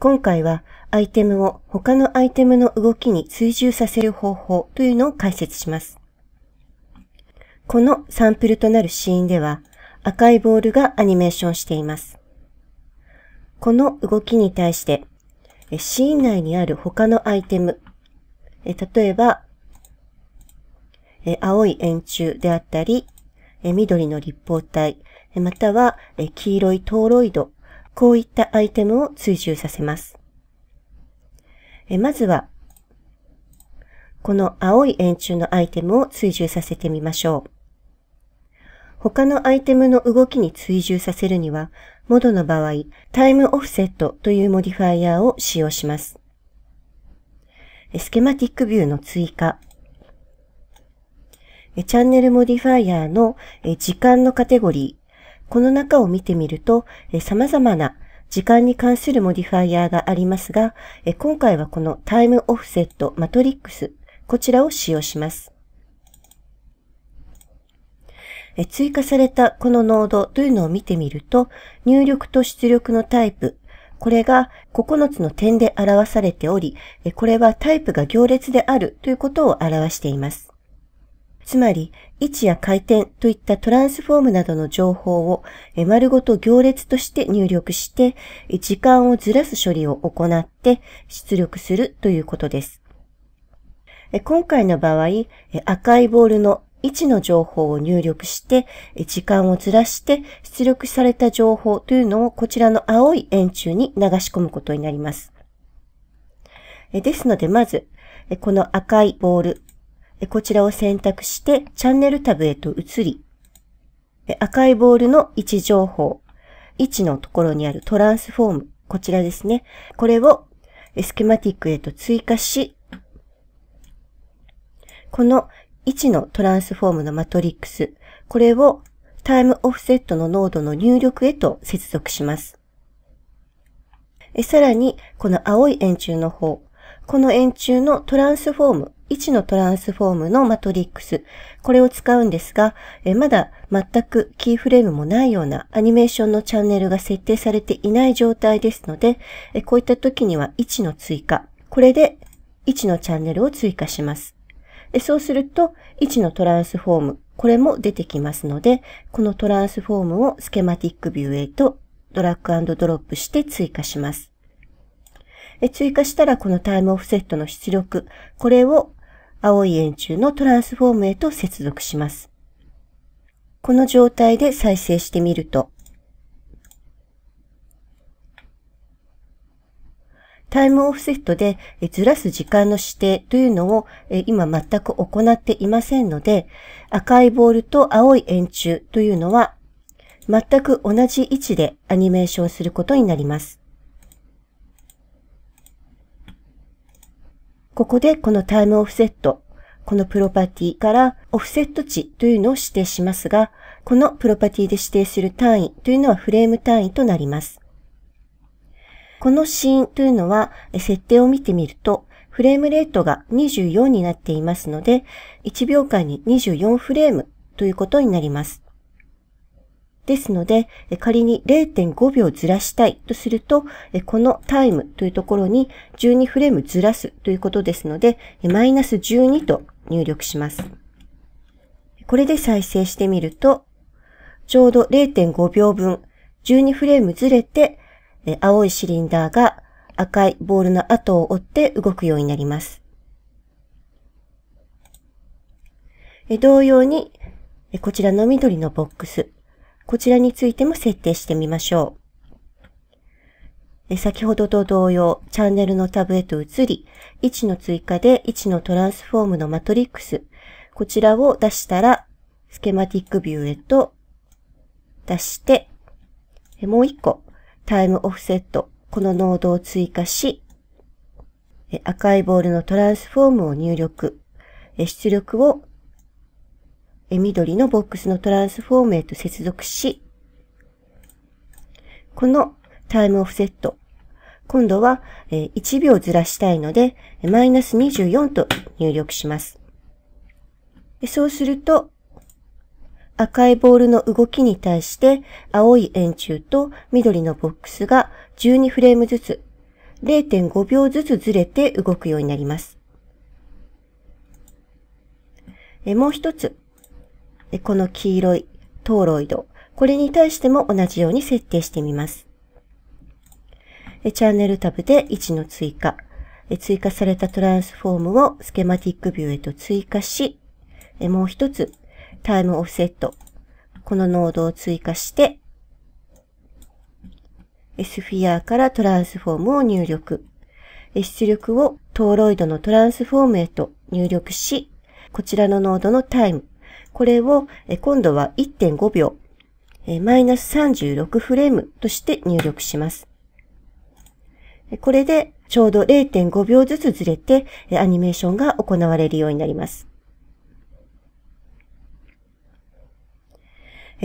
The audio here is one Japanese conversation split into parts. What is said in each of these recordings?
今回はアイテムを他のアイテムの動きに追従させる方法というのを解説します。このサンプルとなるシーンでは赤いボールがアニメーションしています。この動きに対してシーン内にある他のアイテム、例えば青い円柱であったり、緑の立方体、または黄色いトーロイドこういったアイテムを追従させます。えまずは、この青い円柱のアイテムを追従させてみましょう。他のアイテムの動きに追従させるには、モドの場合、タイムオフセットというモディファイアを使用します。スケマティックビューの追加。チャンネルモディファイアの時間のカテゴリー、この中を見てみると、様々な時間に関するモディファイアがありますが、今回はこのタイムオフセットマトリックス、こちらを使用します。追加されたこのノードというのを見てみると、入力と出力のタイプ、これが9つの点で表されており、これはタイプが行列であるということを表しています。つまり、位置や回転といったトランスフォームなどの情報を丸ごと行列として入力して、時間をずらす処理を行って出力するということです。今回の場合、赤いボールの位置の情報を入力して、時間をずらして出力された情報というのをこちらの青い円柱に流し込むことになります。ですので、まず、この赤いボール、こちらを選択して、チャンネルタブへと移り、赤いボールの位置情報、位置のところにあるトランスフォーム、こちらですね。これをスキマティックへと追加し、この位置のトランスフォームのマトリックス、これをタイムオフセットの濃度の入力へと接続します。さらに、この青い円柱の方、この円柱のトランスフォーム、1のトランスフォームのマトリックス。これを使うんですが、えまだ全くキーフレームもないようなアニメーションのチャンネルが設定されていない状態ですので、えこういった時には1の追加。これで1のチャンネルを追加します。そうすると、1のトランスフォーム、これも出てきますので、このトランスフォームをスケマティックビューへとドラッグドロップして追加します。追加したらこのタイムオフセットの出力、これを青い円柱のトランスフォームへと接続します。この状態で再生してみると、タイムオフセットでずらす時間の指定というのを今全く行っていませんので、赤いボールと青い円柱というのは全く同じ位置でアニメーションすることになります。ここでこのタイムオフセット、このプロパティからオフセット値というのを指定しますが、このプロパティで指定する単位というのはフレーム単位となります。このシーンというのは設定を見てみると、フレームレートが24になっていますので、1秒間に24フレームということになります。ですので、仮に0.5秒ずらしたいとすると、このタイムというところに12フレームずらすということですので、マイナス12と入力します。これで再生してみると、ちょうど0.5秒分、12フレームずれて、青いシリンダーが赤いボールの後を追って動くようになります。同様に、こちらの緑のボックス、こちらについても設定してみましょう。先ほどと同様、チャンネルのタブへと移り、位置の追加で位置のトランスフォームのマトリックス、こちらを出したら、スケマティックビューへと出して、もう一個、タイムオフセット、このノードを追加し、赤いボールのトランスフォームを入力、出力をえ緑のボックスのトランスフォームへと接続し、このタイムオフセット、今度は1秒ずらしたいので、マイナス24と入力します。そうすると、赤いボールの動きに対して青い円柱と緑のボックスが12フレームずつ0.5秒ずつずれて動くようになります。もう一つ、この黄色いトーロイド、これに対しても同じように設定してみます。チャンネルタブで位置の追加、追加されたトランスフォームをスケマティックビューへと追加し、もう一つタイムオフセット、このノードを追加して、スフィアからトランスフォームを入力、出力をトーロイドのトランスフォームへと入力し、こちらのノードのタイム、これを今度は1.5秒、マイナス36フレームとして入力します。これでちょうど0.5秒ずつずれてアニメーションが行われるようになります。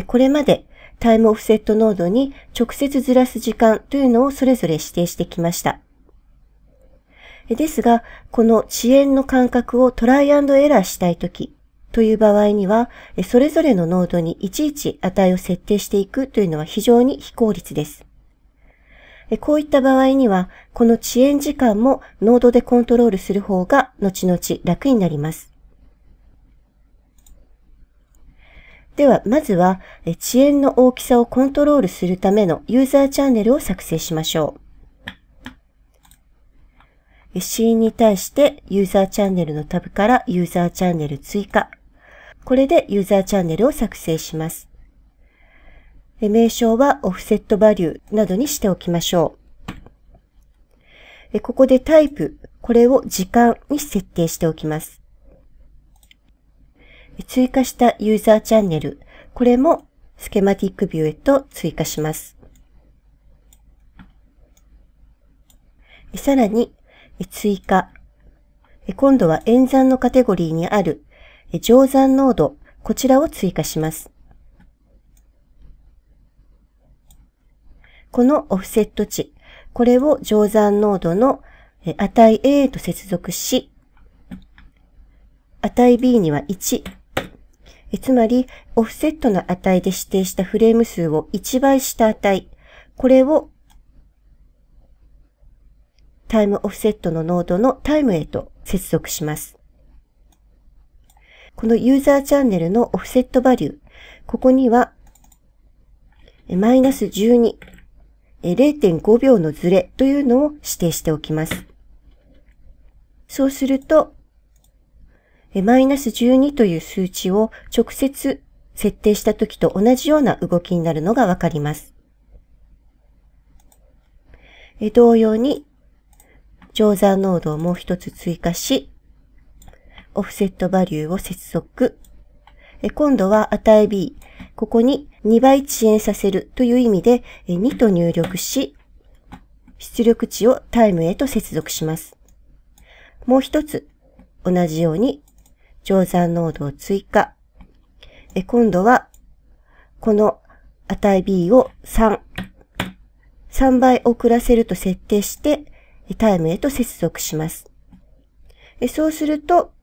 これまでタイムオフセットノードに直接ずらす時間というのをそれぞれ指定してきました。ですが、この遅延の間隔をトライアンドエラーしたいとき、という場合には、それぞれのノードにいちいち値を設定していくというのは非常に非効率です。こういった場合には、この遅延時間もノードでコントロールする方が後々楽になります。では、まずは遅延の大きさをコントロールするためのユーザーチャンネルを作成しましょう。シーンに対してユーザーチャンネルのタブからユーザーチャンネル追加。これでユーザーチャンネルを作成します。名称はオフセットバリューなどにしておきましょう。ここでタイプ、これを時間に設定しておきます。追加したユーザーチャンネル、これもスケマティックビューへと追加します。さらに、追加。今度は演算のカテゴリーにある乗算濃度、こちらを追加します。このオフセット値、これを乗算濃度の値 A と接続し、値 B には1。つまり、オフセットの値で指定したフレーム数を1倍した値。これを、タイムオフセットのノードのタイムへと接続します。このユーザーチャンネルのオフセットバリュー、ここには、マイナス12、0.5秒のズレというのを指定しておきます。そうすると、マイナス12という数値を直接設定した時と同じような動きになるのがわかります。同様に、乗算濃度をもう一つ追加し、オフセットバリューを接続。今度は値 B。ここに2倍遅延させるという意味で2と入力し、出力値をタイムへと接続します。もう一つ、同じように乗算濃度を追加。今度は、この値 B を3。3倍遅らせると設定して、タイムへと接続します。そうすると、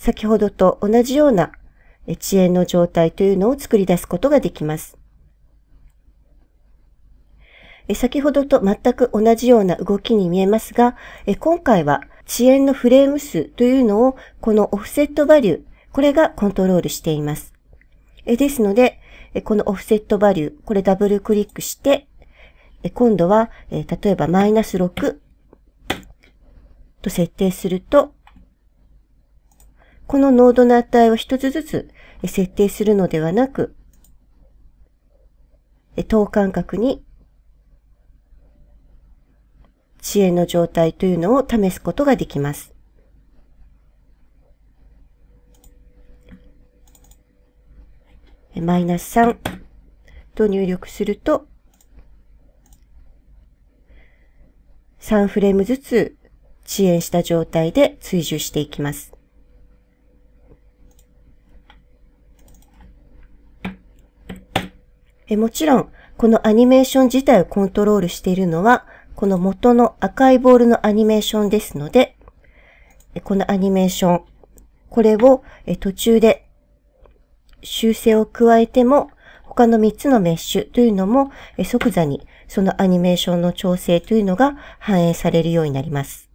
先ほどと同じような遅延の状態というのを作り出すことができます。先ほどと全く同じような動きに見えますが、今回は遅延のフレーム数というのをこのオフセットバリュー、これがコントロールしています。ですので、このオフセットバリュー、これダブルクリックして、今度は、例えばマイナス6と設定すると、この濃度の値を一つずつ設定するのではなく、等間隔に遅延の状態というのを試すことができます。マイナス3と入力すると、3フレームずつ遅延した状態で追従していきます。えもちろん、このアニメーション自体をコントロールしているのは、この元の赤いボールのアニメーションですので、このアニメーション、これを途中で修正を加えても、他の3つのメッシュというのも即座にそのアニメーションの調整というのが反映されるようになります。